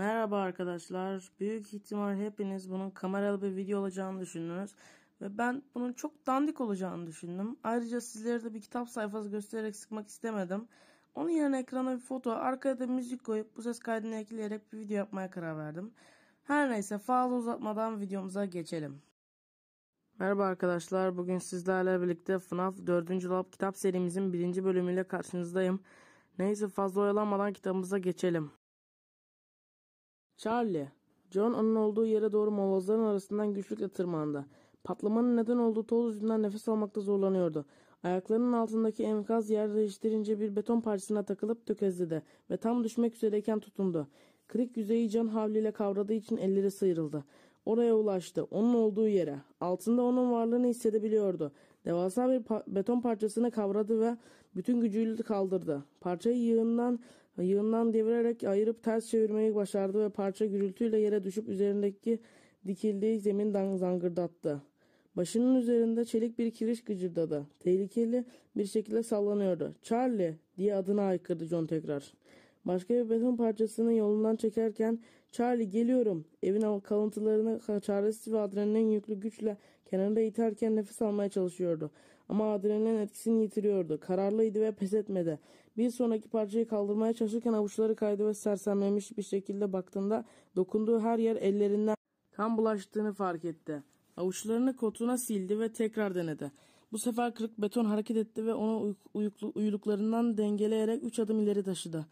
Merhaba arkadaşlar. Büyük ihtimal hepiniz bunun kameralı bir video olacağını düşündünüz. Ve ben bunun çok dandik olacağını düşündüm. Ayrıca sizlere de bir kitap sayfası göstererek sıkmak istemedim. Onun yerine ekrana bir foto, arkaya da müzik koyup bu ses kaydını ekleyerek bir video yapmaya karar verdim. Her neyse fazla uzatmadan videomuza geçelim. Merhaba arkadaşlar. Bugün sizlerle birlikte FNAF 4. Lab kitap serimizin 1. bölümüyle karşınızdayım. Neyse fazla oyalanmadan kitabımıza geçelim. Charlie. John onun olduğu yere doğru molozların arasından güçlükle tırmandı. Patlamanın neden olduğu toz yüzünden nefes almakta zorlanıyordu. Ayaklarının altındaki enkaz yer değiştirince bir beton parçasına takılıp tökezledi ve tam düşmek üzereyken tutundu. Krik yüzeyi can havliyle kavradığı için elleri sıyrıldı. Oraya ulaştı, onun olduğu yere. Altında onun varlığını hissedebiliyordu. Devasa bir pa beton parçasını kavradı ve bütün gücüyle kaldırdı. Parçayı yığından Yığından devirerek ayırıp ters çevirmeyi başardı ve parça gürültüyle yere düşüp üzerindeki dikildiği zeminden zangırdattı. Başının üzerinde çelik bir kiriş gıcırdadı. Tehlikeli bir şekilde sallanıyordu. Charlie diye adını haykırdı John tekrar. Başka bir beton parçasını yolundan çekerken Charlie geliyorum evin kalıntılarını çaresiz ve adrenalin yüklü güçle kenara iterken nefes almaya çalışıyordu. Ama adrenalin etkisini yitiriyordu. Kararlıydı ve pes etmedi. Bir sonraki parçayı kaldırmaya çalışırken avuçları kaydı ve sersemlemiş bir şekilde baktığında dokunduğu her yer ellerinden kan bulaştığını fark etti. Avuçlarını kotuna sildi ve tekrar denedi. Bu sefer kırık beton hareket etti ve onu uyuluklarından dengeleyerek üç adım ileri taşıdı.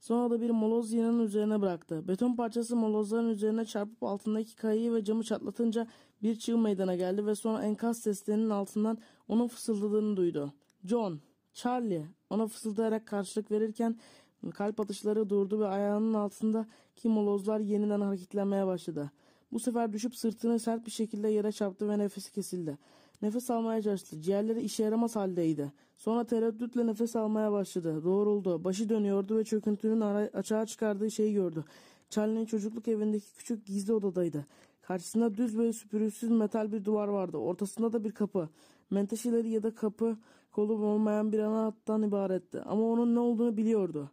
Sonra da bir moloz yığının üzerine bıraktı. Beton parçası molozların üzerine çarpıp altındaki kayayı ve camı çatlatınca bir çığ meydana geldi ve sonra enkaz seslerinin altından onun fısıldadığını duydu. John, Charlie ona fısıldayarak karşılık verirken kalp atışları durdu ve ayağının altında kimolozlar yeniden hareketlenmeye başladı. Bu sefer düşüp sırtını sert bir şekilde yere çarptı ve nefesi kesildi. Nefes almaya çalıştı. Ciğerleri işe yaramaz haldeydi. Sonra tereddütle nefes almaya başladı. Doğruldu. Başı dönüyordu ve çöküntünün açığa çıkardığı şeyi gördü. Charlie'nin çocukluk evindeki küçük gizli odadaydı. Karşısında düz ve süpürülsüz metal bir duvar vardı. Ortasında da bir kapı. Menteşeleri ya da kapı kolu olmayan bir ana hattan ibaretti. Ama onun ne olduğunu biliyordu.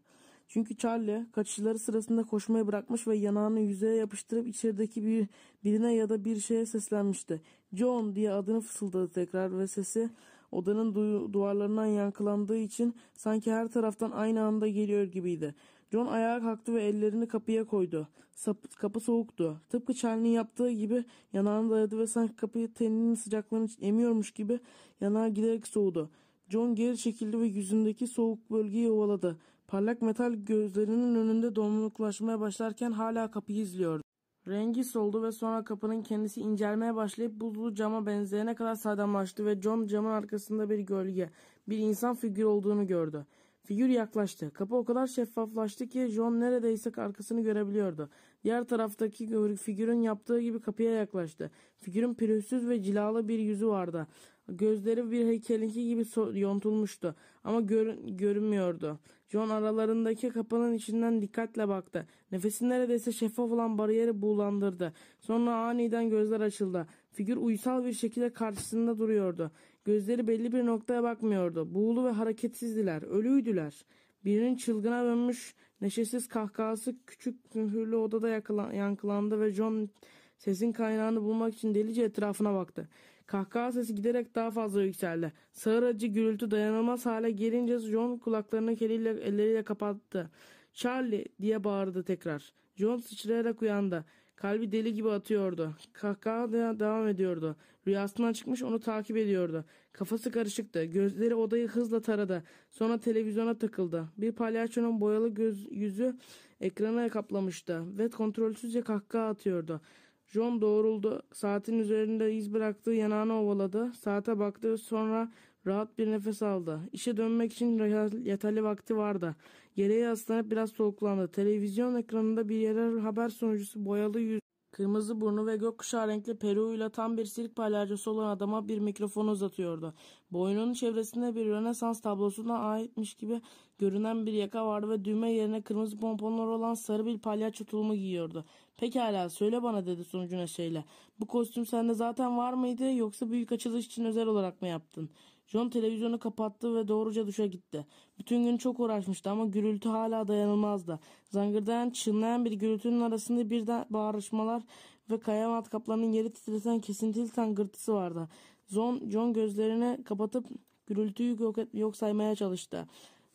Çünkü Charlie kaçışları sırasında koşmayı bırakmış ve yanağını yüzeye yapıştırıp içerideki bir, birine ya da bir şeye seslenmişti. John diye adını fısıldadı tekrar ve sesi odanın du duvarlarından yankılandığı için sanki her taraftan aynı anda geliyor gibiydi. John ayağa kalktı ve ellerini kapıya koydu. Sap, kapı soğuktu. Tıpkı Charlie'nin yaptığı gibi yanağını dayadı ve sanki kapıyı teninin sıcaklığını emiyormuş gibi yanağı giderek soğudu. John geri çekildi ve yüzündeki soğuk bölgeyi ovaladı. Parlak metal gözlerinin önünde donuklaşmaya başlarken hala kapıyı izliyordu. Rengi soldu ve sonra kapının kendisi incelmeye başlayıp buzlu cama benzeyene kadar sağlamlaştı ve John camın arkasında bir gölge, bir insan figürü olduğunu gördü. Figür yaklaştı. Kapı o kadar şeffaflaştı ki John neredeyse arkasını görebiliyordu. Diğer taraftaki figürün yaptığı gibi kapıya yaklaştı. Figürün pürüzsüz ve cilalı bir yüzü vardı. Gözleri bir heykelinki gibi so yontulmuştu ama gör görünmüyordu. John aralarındaki kapının içinden dikkatle baktı. Nefesi neredeyse şeffaf olan bariyeri bulandırdı. Sonra aniden gözler açıldı. Figür uysal bir şekilde karşısında duruyordu. Gözleri belli bir noktaya bakmıyordu. Buğulu ve hareketsizdiler. Ölüydüler. Birinin çılgına dönmüş Neşesiz kahkahası küçük mühürlü odada yakılan, yankılandı ve John sesin kaynağını bulmak için delice etrafına baktı. Kahkaha sesi giderek daha fazla yükseldi. Sağır acı gürültü dayanılmaz hale gelince John kulaklarını eliyle, elleriyle kapattı. Charlie diye bağırdı tekrar. John sıçrayarak uyandı. Kalbi deli gibi atıyordu. Kahkaha da devam ediyordu. Rüyasından çıkmış onu takip ediyordu. Kafası karışıktı. Gözleri odayı hızla taradı. Sonra televizyona takıldı. Bir palyaçonun boyalı göz yüzü ekrana kaplamıştı. Ve kontrolsüzce kahkaha atıyordu. John doğruldu. Saatin üzerinde iz bıraktığı yanağını ovaladı. Saate baktı. Sonra Rahat bir nefes aldı. İşe dönmek için yeterli vakti vardı. Yere yaslanıp biraz soluklandı. Televizyon ekranında bir yerel haber sunucusu boyalı yüz, kırmızı burnu ve gökkuşağı renkli peruğuyla tam bir sirk palyaçosu olan adama bir mikrofon uzatıyordu. Boynunun çevresinde bir Rönesans tablosuna aitmiş gibi görünen bir yaka vardı ve düğme yerine kırmızı pomponlar olan sarı bir palyaço tulumu giyiyordu. Pekala söyle bana dedi sunucu şeyle. Bu kostüm sende zaten var mıydı yoksa büyük açılış için özel olarak mı yaptın? John televizyonu kapattı ve doğruca duşa gitti. Bütün gün çok uğraşmıştı ama gürültü hala dayanılmazdı. Zangırdayan çınlayan bir gürültünün arasında birden bağırışmalar ve kaya matkaplarının yeri titreten kesintili tangırtısı vardı. John, John gözlerini kapatıp gürültüyü yok, et, yok saymaya çalıştı.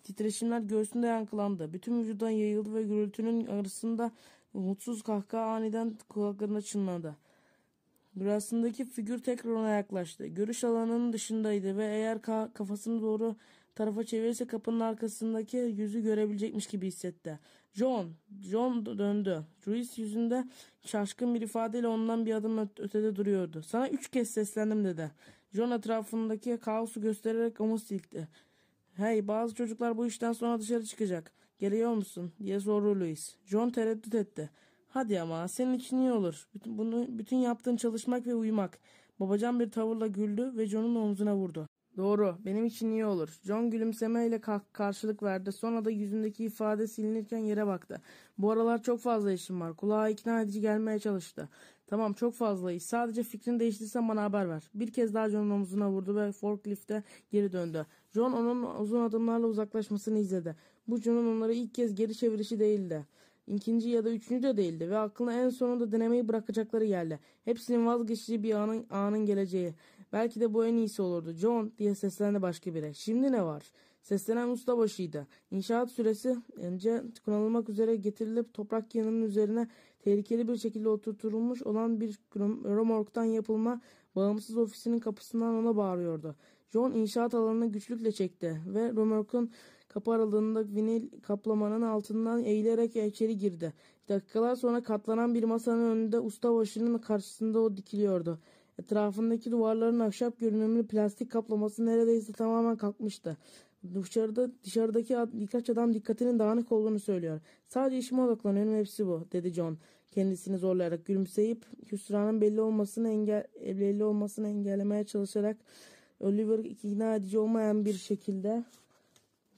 Titreşimler göğsünde yankılandı. Bütün vücudan yayıldı ve gürültünün arasında mutsuz kahkaha aniden kulaklarına çınladı. Mirasındaki figür tekrar ona yaklaştı. Görüş alanının dışındaydı ve eğer ka kafasını doğru tarafa çevirirse kapının arkasındaki yüzü görebilecekmiş gibi hissetti. John, John döndü. Ruiz yüzünde şaşkın bir ifadeyle ondan bir adım ötede duruyordu. Sana üç kez seslendim dedi. John etrafındaki kaosu göstererek omuz silkti. Hey bazı çocuklar bu işten sonra dışarı çıkacak. Geliyor musun diye sordu Louis. John tereddüt etti. Hadi ama senin için iyi olur. Bütün, bunu, bütün yaptığın çalışmak ve uyumak. Babacan bir tavırla güldü ve John'un omzuna vurdu. Doğru, benim için iyi olur. John gülümsemeyle karşılık verdi. Sonra da yüzündeki ifade silinirken yere baktı. Bu aralar çok fazla işim var. Kulağa ikna edici gelmeye çalıştı. Tamam çok fazla iş. Sadece fikrin değiştirsen bana haber ver. Bir kez daha John'un omzuna vurdu ve forklifte geri döndü. John onun uzun adımlarla uzaklaşmasını izledi. Bu John'un onları ilk kez geri çevirişi değildi ikinci ya da üçüncü de değildi ve aklına en sonunda denemeyi bırakacakları geldi. Hepsinin vazgeçtiği bir anın, anın geleceği. Belki de bu en iyisi olurdu. John diye seslendi başka biri. Şimdi ne var? Seslenen ustabaşıydı. İnşaat süresi önce kullanılmak üzere getirilip toprak yanının üzerine tehlikeli bir şekilde oturtulmuş olan bir romorktan yapılma bağımsız ofisinin kapısından ona bağırıyordu. John inşaat alanını güçlükle çekti ve romorkun Kapı aralığında vinil kaplamanın altından eğilerek içeri girdi. Dakikalar sonra katlanan bir masanın önünde usta başının karşısında o dikiliyordu. Etrafındaki duvarların ahşap görünümlü plastik kaplaması neredeyse tamamen kalkmıştı. Dışarıda, dışarıdaki birkaç adam dikkatinin dağınık olduğunu söylüyor. Sadece işime odaklanıyorum hepsi bu dedi John kendisini zorlayarak gülümseyip hüsranın belli olmasını engel belli olmasını engellemeye çalışarak Oliver ikna edici olmayan bir şekilde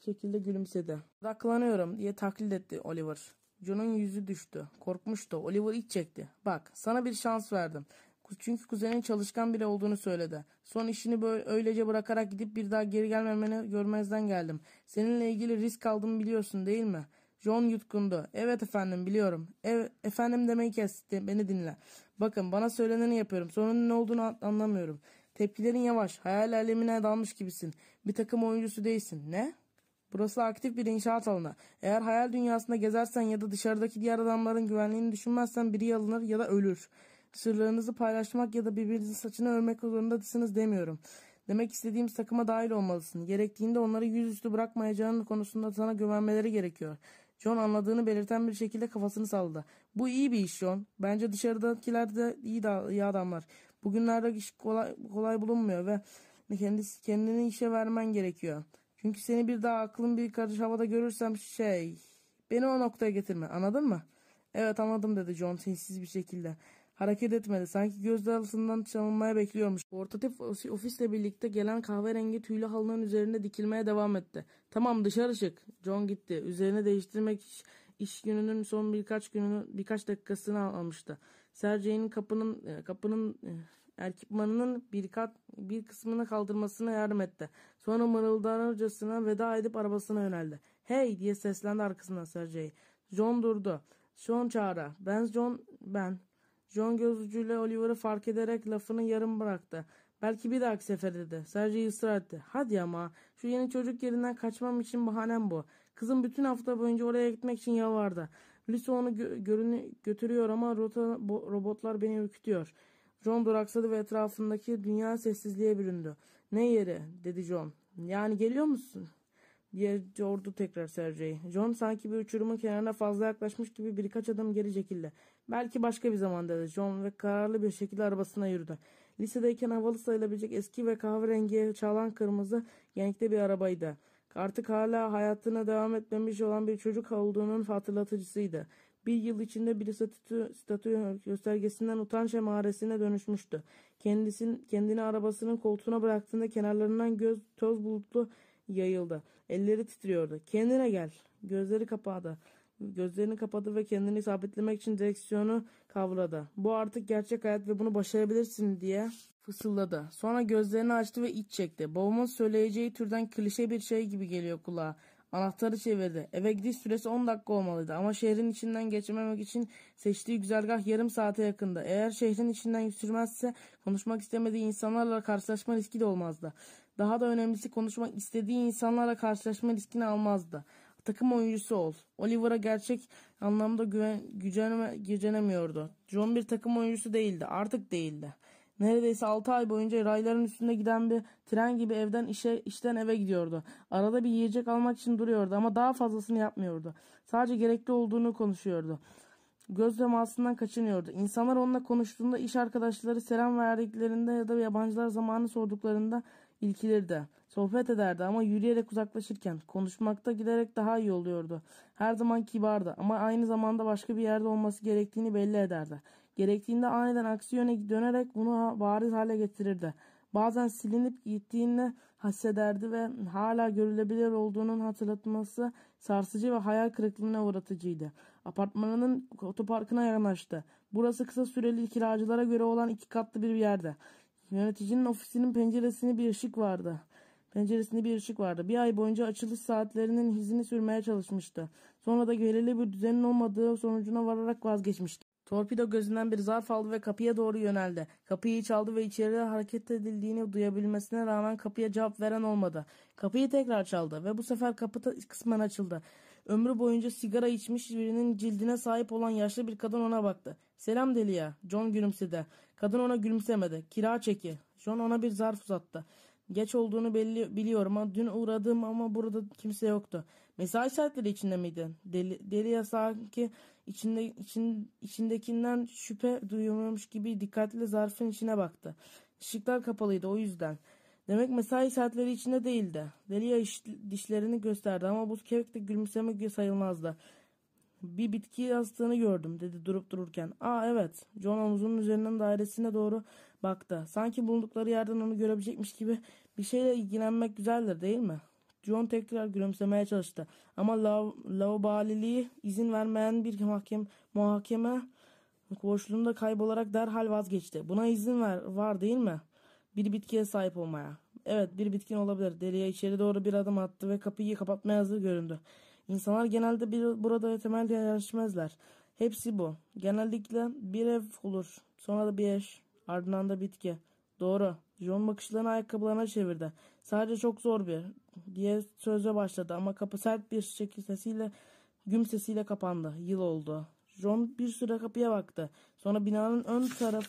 şekilde gülümsedi. Odaklanıyorum diye taklit etti Oliver. John'un yüzü düştü. Korkmuştu. Oliver iç çekti. Bak sana bir şans verdim. Çünkü kuzenin çalışkan biri olduğunu söyledi. Son işini böyle öylece bırakarak gidip bir daha geri gelmemeni görmezden geldim. Seninle ilgili risk aldım biliyorsun değil mi? John yutkundu. Evet efendim biliyorum. Ev, efendim demeyi kesti. Beni dinle. Bakın bana söyleneni yapıyorum. Sonun ne olduğunu anlamıyorum. Tepkilerin yavaş. Hayal alemine dalmış gibisin. Bir takım oyuncusu değilsin. Ne? Burası aktif bir inşaat alanı. Eğer hayal dünyasında gezersen ya da dışarıdaki diğer adamların güvenliğini düşünmezsen biri alınır ya da ölür. Sırlarınızı paylaşmak ya da birbirinizin saçını örmek zorundasınız demiyorum. Demek istediğim takıma dahil olmalısın. Gerektiğinde onları yüzüstü bırakmayacağın konusunda sana güvenmeleri gerekiyor. John anladığını belirten bir şekilde kafasını salladı. Bu iyi bir iş John. Bence dışarıdakiler de iyi, da, iyi adamlar. Bugünlerde iş kolay, kolay bulunmuyor ve kendisi, kendini işe vermen gerekiyor.'' Çünkü seni bir daha aklım bir karış havada görürsem şey... Beni o noktaya getirme anladın mı? Evet anladım dedi John sinsiz bir şekilde. Hareket etmedi. Sanki gözler arasından çalınmaya bekliyormuş. Portatif ofisle birlikte gelen kahverengi tüylü halının üzerinde dikilmeye devam etti. Tamam dışarı çık. John gitti. Üzerine değiştirmek iş, iş gününün son birkaç gününü birkaç dakikasını almıştı. Sergey'in kapının e, kapının erkipmanının bir kat bir kısmını kaldırmasına yardım etti. Sonra mırıldanırcasına veda edip arabasına yöneldi. Hey diye seslendi arkasından Sercey. John durdu. John çağıra. Ben John ben. John gözücüyle Oliver'ı fark ederek lafını yarım bıraktı. Belki bir dahaki sefer dedi. Sergey ısrar etti. Hadi ama şu yeni çocuk yerinden kaçmam için bahanem bu. Kızım bütün hafta boyunca oraya gitmek için yalvardı. Lise onu gö görünü götürüyor ama rota robotlar beni ürkütüyor. John duraksadı ve etrafındaki dünya sessizliğe büründü. Ne yeri dedi John. Yani geliyor musun? diye sordu tekrar Sergey. John sanki bir uçurumun kenarına fazla yaklaşmış gibi birkaç adım geri çekildi. Belki başka bir zaman dedi John ve kararlı bir şekilde arabasına yürüdü. Lisedeyken havalı sayılabilecek eski ve kahverengi çalan kırmızı genellikle bir arabaydı. Artık hala hayatına devam etmemiş olan bir çocuk olduğunun hatırlatıcısıydı. Bir yıl içinde bir statü, statü göstergesinden utanç emaresine dönüşmüştü. Kendisin, kendini arabasının koltuğuna bıraktığında kenarlarından göz toz bulutlu yayıldı. Elleri titriyordu. Kendine gel. Gözleri kapadı. Gözlerini kapadı ve kendini sabitlemek için direksiyonu kavradı. Bu artık gerçek hayat ve bunu başarabilirsin diye Fısıldadı. Sonra gözlerini açtı ve iç çekti. Babamın söyleyeceği türden klişe bir şey gibi geliyor kulağa. Anahtarı çevirdi. Eve gidiş süresi 10 dakika olmalıydı ama şehrin içinden geçmemek için seçtiği güzergah yarım saate yakındı. Eğer şehrin içinden sürmezse konuşmak istemediği insanlarla karşılaşma riski de olmazdı. Daha da önemlisi konuşmak istediği insanlarla karşılaşma riskini almazdı. Takım oyuncusu ol. Oliver'a gerçek anlamda güven, güceneme, gücenemiyordu. John bir takım oyuncusu değildi. Artık değildi. Neredeyse 6 ay boyunca rayların üstünde giden bir tren gibi evden işe, işten eve gidiyordu. Arada bir yiyecek almak için duruyordu ama daha fazlasını yapmıyordu. Sadece gerekli olduğunu konuşuyordu. Göz temasından kaçınıyordu. İnsanlar onunla konuştuğunda, iş arkadaşları selam verdiklerinde ya da yabancılar zamanı sorduklarında ilkilirdi. Sohbet ederdi ama yürüyerek uzaklaşırken konuşmakta giderek daha iyi oluyordu. Her zaman kibardı ama aynı zamanda başka bir yerde olması gerektiğini belli ederdi. Gerektiğinde aniden aksi yöne dönerek bunu bariz hale getirirdi. Bazen silinip gittiğini hissederdi ve hala görülebilir olduğunun hatırlatması sarsıcı ve hayal kırıklığına uğratıcıydı. Apartmanının otoparkına yanaştı. Burası kısa süreli kiracılara göre olan iki katlı bir yerde. Yöneticinin ofisinin penceresini bir ışık vardı. Penceresinde bir ışık vardı. Bir ay boyunca açılış saatlerinin hizini sürmeye çalışmıştı. Sonra da belirli bir düzenin olmadığı sonucuna vararak vazgeçmişti. Torpido gözünden bir zarf aldı ve kapıya doğru yöneldi. Kapıyı çaldı ve içeri hareket edildiğini duyabilmesine rağmen kapıya cevap veren olmadı. Kapıyı tekrar çaldı ve bu sefer kapı kısmen açıldı. Ömrü boyunca sigara içmiş birinin cildine sahip olan yaşlı bir kadın ona baktı. Selam Delia. John gülümsedi. Kadın ona gülümsemedi. Kira çeki. John ona bir zarf uzattı. Geç olduğunu belli, biliyorum ama dün uğradım ama burada kimse yoktu. Mesai saatleri içinde miydi? Deli, Delia sanki İçinde, için, içindekinden şüphe duyuyormuş gibi dikkatle zarfın içine baktı. Işıklar kapalıydı o yüzden. Demek mesai saatleri içinde değildi. Delia dişlerini gösterdi ama bu kevik de gülümseme sayılmazdı. Bir bitki yastığını gördüm dedi durup dururken. Aa evet. John omuzunun üzerinden dairesine doğru baktı. Sanki bulundukları yerden onu görebilecekmiş gibi bir şeyle ilgilenmek güzeldir değil mi? John tekrar gülümsemeye çalıştı. Ama lav, lavabaliliği izin vermeyen bir mahkem, muhakeme boşluğunda kaybolarak derhal vazgeçti. Buna izin ver, var değil mi? Bir bitkiye sahip olmaya. Evet bir bitkin olabilir. Deliye içeri doğru bir adım attı ve kapıyı kapatmaya hazır göründü. İnsanlar genelde bir, burada temelde yerleşmezler. Hepsi bu. Genellikle bir ev olur. Sonra da bir eş. Ardından da bitki. Doğru. John bakışlarını ayakkabılarına çevirdi. Sadece çok zor bir diye söze başladı ama kapı sert bir şekil sesiyle güm sesiyle kapandı. Yıl oldu. John bir süre kapıya baktı. Sonra binanın ön taraf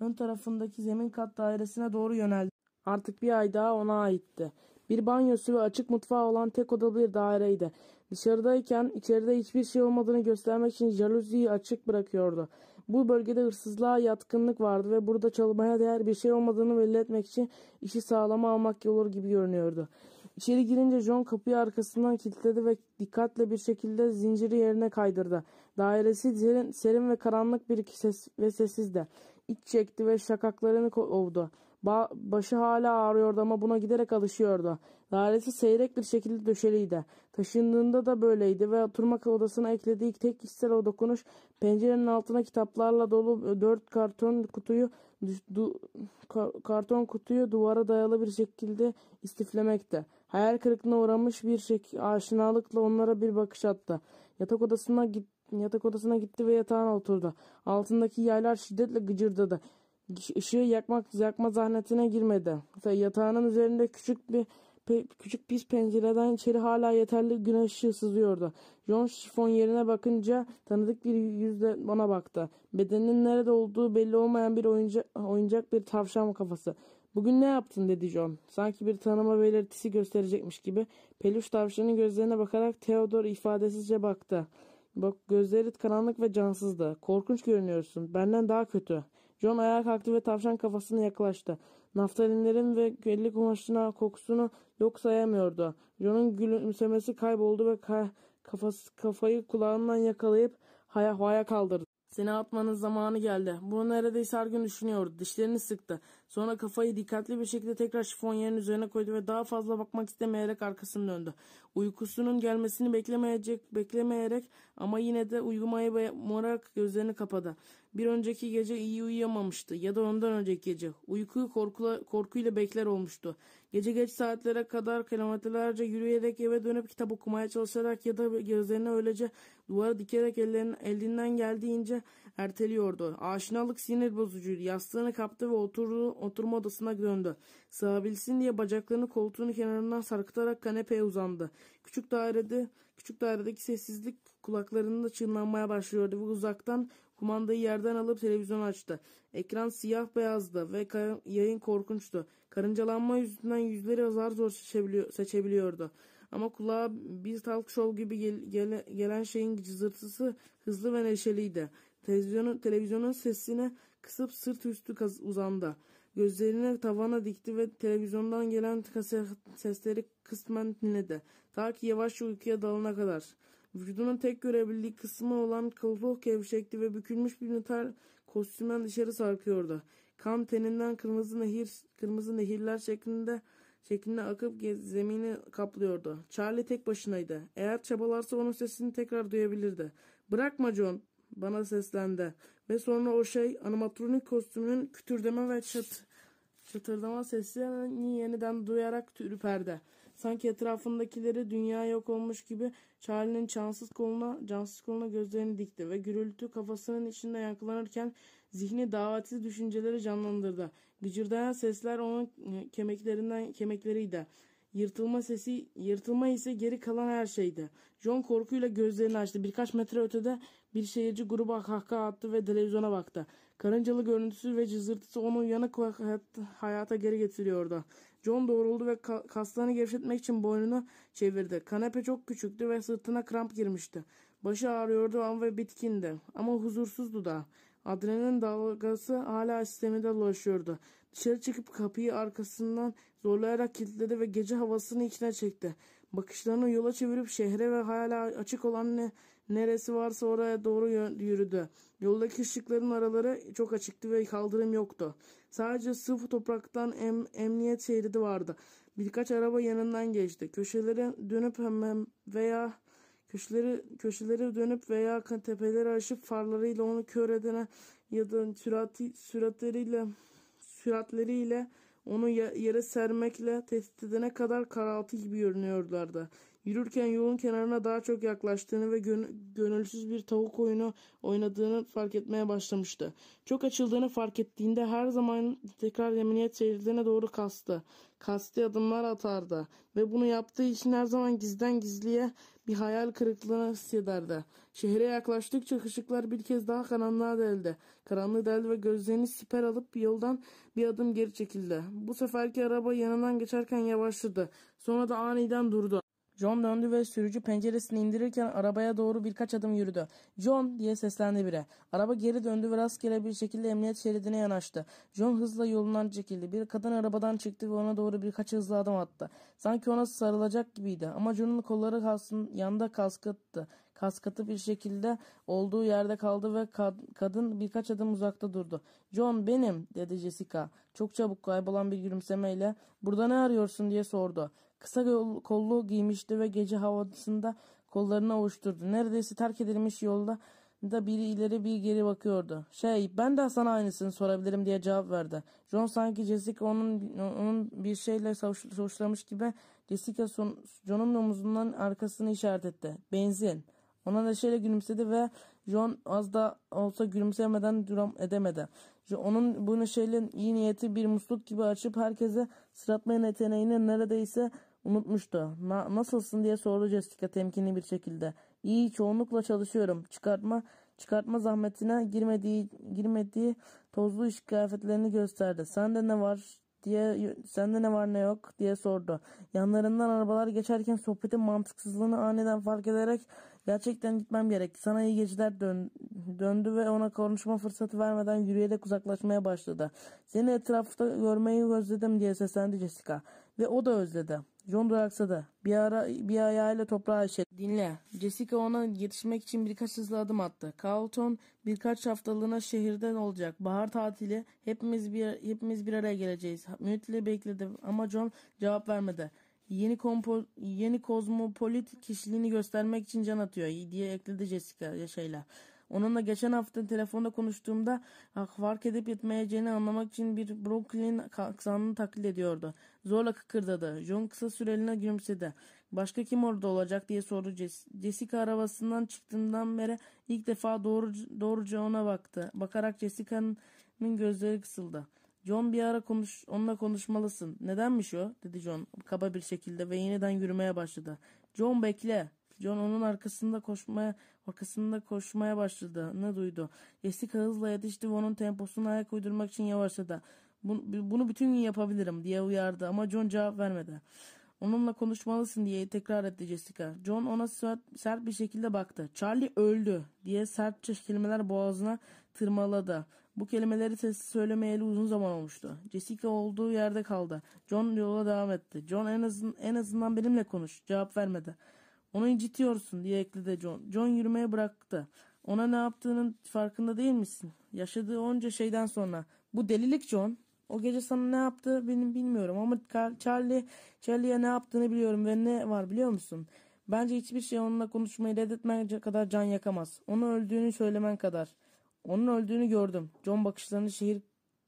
ön tarafındaki zemin kat dairesine doğru yöneldi. Artık bir ay daha ona aitti. Bir banyosu ve açık mutfağı olan tek odalı bir daireydi. Dışarıdayken içeride hiçbir şey olmadığını göstermek için jaluziyi açık bırakıyordu. Bu bölgede hırsızlığa yatkınlık vardı ve burada çalmaya değer bir şey olmadığını belli etmek için işi sağlama almak olur gibi görünüyordu. İçeri girince John kapıyı arkasından kilitledi ve dikkatle bir şekilde zinciri yerine kaydırdı. Dairesi serin, serin ve karanlık bir ses ve sessizdi. İç çekti ve şakaklarını kovdu. Ba başı hala ağrıyordu ama buna giderek alışıyordu. Dairesi seyrek bir şekilde döşeliydi. Taşındığında da böyleydi ve oturma odasına eklediği tek kişisel o dokunuş pencerenin altına kitaplarla dolu e, dört karton kutuyu du, ka, karton kutuyu duvara dayalı bir şekilde istiflemekti. Hayal kırıklığına uğramış bir şek aşinalıkla onlara bir bakış attı. Yatak odasına git Yatak odasına gitti ve yatağına oturdu. Altındaki yaylar şiddetle gıcırdadı ışığı yakmak yakma zahmetine girmedi. Mesela yatağının üzerinde küçük bir pe, küçük pis pencereden içeri hala yeterli güneş ışığı sızıyordu. John şifon yerine bakınca tanıdık bir yüzle bana baktı. Bedeninin nerede olduğu belli olmayan bir oyuncak, oyuncak bir tavşan kafası. Bugün ne yaptın dedi John. Sanki bir tanıma belirtisi gösterecekmiş gibi. Peluş tavşanın gözlerine bakarak Theodore ifadesizce baktı. Bak gözleri karanlık ve cansızdı. Korkunç görünüyorsun. Benden daha kötü. John ayağa kalktı ve tavşan kafasına yaklaştı. Naftalinlerin ve kelli kumaşına kokusunu yok sayamıyordu. John'un gülümsemesi kayboldu ve kafası, kafayı kulağından yakalayıp haya kaldırdı. Seni atmanın zamanı geldi. Bunu neredeyse her gün düşünüyordu. Dişlerini sıktı. Sonra kafayı dikkatli bir şekilde tekrar şifon yerin üzerine koydu ve daha fazla bakmak istemeyerek arkasını döndü. Uykusunun gelmesini beklemeyecek, beklemeyerek ama yine de uyumaya morarak gözlerini kapadı. Bir önceki gece iyi uyuyamamıştı ya da ondan önceki gece. Uykuyu korkula, korkuyla bekler olmuştu. Gece geç saatlere kadar kilometrelerce yürüyerek eve dönüp kitap okumaya çalışarak ya da gözlerini öylece duvara dikerek ellerin, elinden geldiğince erteliyordu. Aşinalık sinir bozucuydu. Yastığını kaptı ve oturdu, oturma odasına döndü. Sığabilsin diye bacaklarını koltuğun kenarından sarkıtarak kanepeye uzandı. Küçük dairede küçük dairedeki sessizlik kulaklarında çınlanmaya başlıyordu ve uzaktan Kumandayı yerden alıp televizyonu açtı. Ekran siyah beyazdı ve yayın korkunçtu. Karıncalanma yüzünden yüzleri zar zor seçebiliyordu. Ama kulağa bir talk show gibi gel, gele, gelen şeyin cızırtısı hızlı ve neşeliydi. Televizyonun, televizyonun sesini kısıp sırt üstü uzandı. Gözlerini tavana dikti ve televizyondan gelen sesleri kısmen dinledi. Ta ki yavaş uykuya dalana kadar. Vücudunun tek görebildiği kısmı olan kılıfı gevşekti ve bükülmüş bir metal kostümden dışarı sarkıyordu. Kan teninden kırmızı nehir kırmızı nehirler şeklinde şeklinde akıp zemini kaplıyordu. Charlie tek başınaydı. Eğer çabalarsa onun sesini tekrar duyabilirdi. Bırakma John bana seslendi. Ve sonra o şey animatronik kostümünün kütürdeme ve çat, çatırdama seslerini yeniden duyarak ürperdi. Sanki etrafındakileri dünya yok olmuş gibi Charlie'nin cansız koluna, cansız koluna gözlerini dikti ve gürültü kafasının içinde yankılanırken zihni davetsiz düşünceleri canlandırdı. Gıcırdayan sesler onun e, kemiklerinden kemikleriydi. Yırtılma sesi, yırtılma ise geri kalan her şeydi. John korkuyla gözlerini açtı. Birkaç metre ötede bir seyirci gruba kahkaha attı ve televizyona baktı. Karıncalı görüntüsü ve cızırtısı onu uyanık hayata geri getiriyordu. John doğruldu ve ka kaslarını gevşetmek için boynunu çevirdi. Kanepe çok küçüktü ve sırtına kramp girmişti. Başı ağrıyordu ama ve bitkindi ama huzursuzdu da. Adrenalin dalgası hala sisteminde dolaşıyordu. Dışarı çıkıp kapıyı arkasından zorlayarak kilitledi ve gece havasını içine çekti. Bakışlarını yola çevirip şehre ve hala açık olan ne Neresi varsa oraya doğru yürüdü. Yoldaki ışıkların araları çok açıktı ve kaldırım yoktu. Sadece sıfı topraktan em emniyet şeridi vardı. Birkaç araba yanından geçti. Köşeleri dönüp hemen veya köşeleri köşeleri dönüp veya tepeleri aşıp farlarıyla onu kör edene ya da sürati, süratleriyle süratleriyle onu yere sermekle tehdit edene kadar karaltı gibi görünüyorlardı. Yürürken yolun kenarına daha çok yaklaştığını ve gönülsüz bir tavuk oyunu oynadığını fark etmeye başlamıştı. Çok açıldığını fark ettiğinde her zaman tekrar emniyet şeridine doğru kastı. Kasti adımlar atardı ve bunu yaptığı için her zaman gizden gizliye bir hayal kırıklığına hissederdi. Şehre yaklaştıkça ışıklar bir kez daha karanlığa deldi. Karanlığı deldi ve gözlerini siper alıp yoldan bir adım geri çekildi. Bu seferki araba yanından geçerken yavaşladı. Sonra da aniden durdu. John döndü ve sürücü penceresini indirirken arabaya doğru birkaç adım yürüdü. John diye seslendi bire. Araba geri döndü ve rastgele bir şekilde emniyet şeridine yanaştı. John hızla yolundan çekildi. Bir kadın arabadan çıktı ve ona doğru birkaç hızlı adım attı. Sanki ona sarılacak gibiydi ama John'un kolları kalsın, yanda kaskıttı. Kaskatı bir şekilde olduğu yerde kaldı ve kad- kadın birkaç adım uzakta durdu. John benim dedi Jessica. Çok çabuk kaybolan bir gülümsemeyle burada ne arıyorsun diye sordu. Kısa kollu giymişti ve gece havasında kollarını avuşturdu. Neredeyse terk edilmiş yolda da biri ileri bir geri bakıyordu. Şey ben de sana aynısını sorabilirim diye cevap verdi. John sanki Jessica onun, onun bir şeyle soğuşlamış gibi Jessica son, John'un omuzundan arkasını işaret etti. Benzin. Ona da neşeyle gülümsedi ve John az da olsa gülümsemeden duram edemedi. Onun bunu neşeyle iyi niyeti bir musluk gibi açıp herkese sıratma yeteneğini neredeyse Unutmuştu. Na nasılsın diye sordu Jessica temkinli bir şekilde. İyi çoğunlukla çalışıyorum. Çıkartma çıkartma zahmetine girmediği girmediği tozlu iş kıyafetlerini gösterdi. Sende ne var diye sende ne var ne yok diye sordu. Yanlarından arabalar geçerken sohbetin mantıksızlığını aniden fark ederek gerçekten gitmem gerek. Sana iyi geceler dön, döndü ve ona konuşma fırsatı vermeden yürüyerek uzaklaşmaya başladı. Seni etrafta görmeyi özledim diye seslendi Jessica. Ve o da özledi. John duraksa da bir ara bir ayağıyla toprağa işedi. Dinle. Jessica ona yetişmek için birkaç hızlı adım attı. Carlton birkaç haftalığına şehirden olacak. Bahar tatili hepimiz bir hepimiz bir araya geleceğiz. Mütle bekledi ama John cevap vermedi. Yeni kompo, yeni kozmopolit kişiliğini göstermek için can atıyor diye ekledi Jessica şeyler. Onunla geçen hafta telefonda konuştuğumda fark edip etmeyeceğini anlamak için bir Brooklyn aksanını taklit ediyordu. Zorla kıkırdadı. John kısa süreliğine gülümsedi. Başka kim orada olacak diye sordu Jessica arabasından çıktığından beri ilk defa doğru, doğruca ona baktı. Bakarak Jessica'nın gözleri kısıldı. John bir ara konuş, onunla konuşmalısın. Nedenmiş o? dedi John kaba bir şekilde ve yeniden yürümeye başladı. John bekle. John onun arkasında koşmaya Arkasında koşmaya başladı. Ne duydu. Jessica hızla yetişti ve onun temposuna ayak uydurmak için yavaşladı. Bunu, bunu bütün gün yapabilirim diye uyardı ama John cevap vermedi. Onunla konuşmalısın diye tekrar etti Jessica. John ona sert, bir şekilde baktı. Charlie öldü diye sertçe kelimeler boğazına tırmaladı. Bu kelimeleri sesli söylemeyeli uzun zaman olmuştu. Jessica olduğu yerde kaldı. John yola devam etti. John en, azın, en azından benimle konuş. Cevap vermedi. Onu incitiyorsun diye ekledi John. John yürümeye bıraktı. Ona ne yaptığının farkında değil misin? Yaşadığı onca şeyden sonra. Bu delilik John. O gece sana ne yaptı benim bilmiyorum ama Charlie, Charlie'ye ne yaptığını biliyorum ve ne var biliyor musun? Bence hiçbir şey onunla konuşmayı reddetmen kadar can yakamaz. Onu öldüğünü söylemen kadar. Onun öldüğünü gördüm. John bakışlarını şehir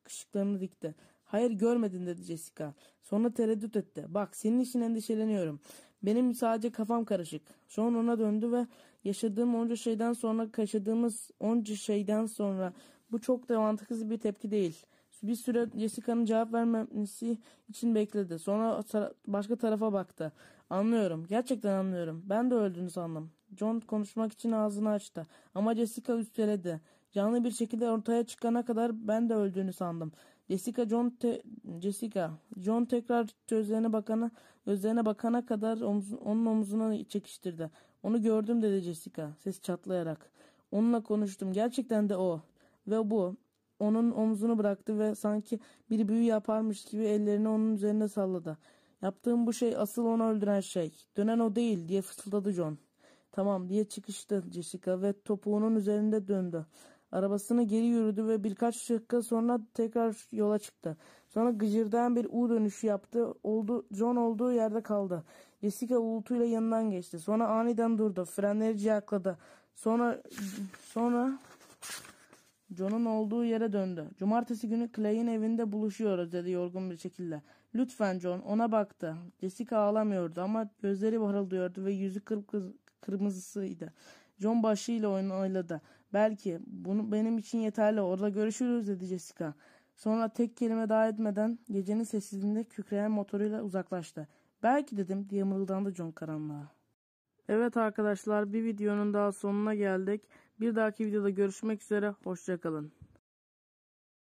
ışıklarını dikti. Hayır görmedin dedi Jessica. Sonra tereddüt etti. Bak senin için endişeleniyorum. Benim sadece kafam karışık. Sean ona döndü ve yaşadığım onca şeyden sonra kaşıdığımız onca şeyden sonra bu çok da mantıksız bir tepki değil. Bir süre Jessica'nın cevap vermemesi için bekledi. Sonra başka tarafa baktı. Anlıyorum. Gerçekten anlıyorum. Ben de öldüğünü sandım. John konuşmak için ağzını açtı. Ama Jessica üsteledi. Canlı bir şekilde ortaya çıkana kadar ben de öldüğünü sandım. Jessica John te, Jessica John tekrar gözlerine bakana gözlerine bakana kadar omuz, onun omzuna çekiştirdi. Onu gördüm dedi Jessica ses çatlayarak. Onunla konuştum. Gerçekten de o. Ve bu onun omzunu bıraktı ve sanki bir büyü yaparmış gibi ellerini onun üzerine salladı. Yaptığım bu şey asıl onu öldüren şey. Dönen o değil diye fısıldadı John. Tamam diye çıkıştı Jessica ve topuğunun üzerinde döndü. Arabasını geri yürüdü ve birkaç dakika sonra tekrar yola çıktı. Sonra gıcırdayan bir U dönüşü yaptı. Oldu, John olduğu yerde kaldı. Jessica uğultuyla yanından geçti. Sonra aniden durdu. Frenleri ciyakladı. Sonra sonra John'un olduğu yere döndü. Cumartesi günü Clay'in evinde buluşuyoruz dedi yorgun bir şekilde. Lütfen John ona baktı. Jessica ağlamıyordu ama gözleri parıldıyordu ve yüzü kırp kırmızısıydı. John başıyla oynadı. Belki bunu benim için yeterli orada görüşürüz dedi Jessica. Sonra tek kelime daha etmeden gecenin sessizliğinde kükreyen motoruyla uzaklaştı. Belki dedim diye mırıldandı John karanlığa. Evet arkadaşlar bir videonun daha sonuna geldik. Bir dahaki videoda görüşmek üzere. Hoşçakalın.